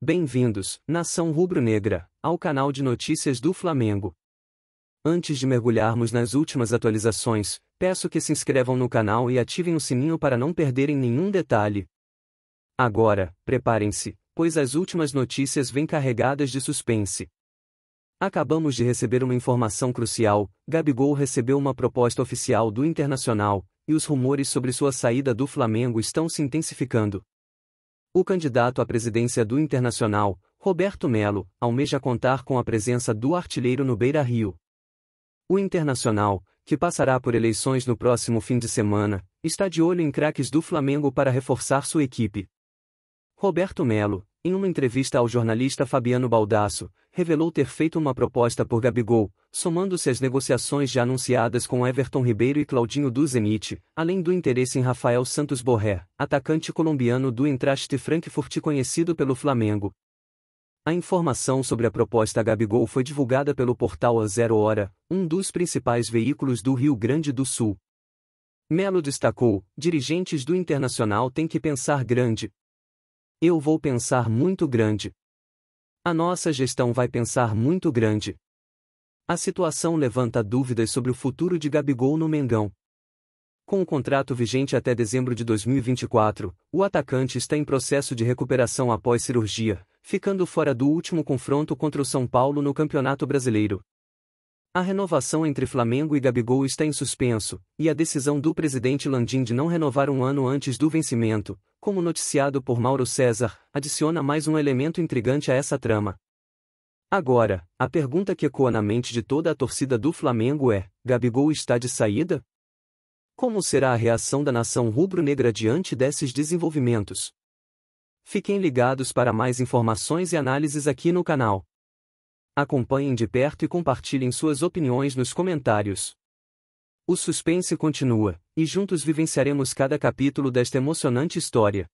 Bem-vindos, nação rubro-negra, ao canal de notícias do Flamengo. Antes de mergulharmos nas últimas atualizações, peço que se inscrevam no canal e ativem o sininho para não perderem nenhum detalhe. Agora, preparem-se, pois as últimas notícias vêm carregadas de suspense. Acabamos de receber uma informação crucial: Gabigol recebeu uma proposta oficial do Internacional, e os rumores sobre sua saída do Flamengo estão se intensificando. O candidato à presidência do Internacional, Roberto Melo, almeja contar com a presença do artilheiro no Beira-Rio. O Internacional, que passará por eleições no próximo fim de semana, está de olho em craques do Flamengo para reforçar sua equipe. Roberto Melo, em uma entrevista ao jornalista Fabiano Baldasso, revelou ter feito uma proposta por Gabigol, somando-se as negociações já anunciadas com Everton Ribeiro e Claudinho do Zenit, além do interesse em Rafael Santos Borré, atacante colombiano do Entraste Frankfurt conhecido pelo Flamengo. A informação sobre a proposta Gabigol foi divulgada pelo portal A Zero Hora, um dos principais veículos do Rio Grande do Sul. Melo destacou: dirigentes do Internacional têm que pensar grande. Eu vou pensar muito grande. A nossa gestão vai pensar muito grande. A situação levanta dúvidas sobre o futuro de Gabigol no Mengão. Com o contrato vigente até dezembro de 2024, o atacante está em processo de recuperação após cirurgia, ficando fora do último confronto contra o São Paulo no Campeonato Brasileiro. A renovação entre Flamengo e Gabigol está em suspenso, e a decisão do presidente Landim de não renovar um ano antes do vencimento, como noticiado por Mauro César, adiciona mais um elemento intrigante a essa trama. Agora, a pergunta que ecoa na mente de toda a torcida do Flamengo é: Gabigol está de saída? Como será a reação da nação rubro-negra diante desses desenvolvimentos? Fiquem ligados para mais informações e análises aqui no canal. Acompanhem de perto e compartilhem suas opiniões nos comentários. O suspense continua, e juntos vivenciaremos cada capítulo desta emocionante história.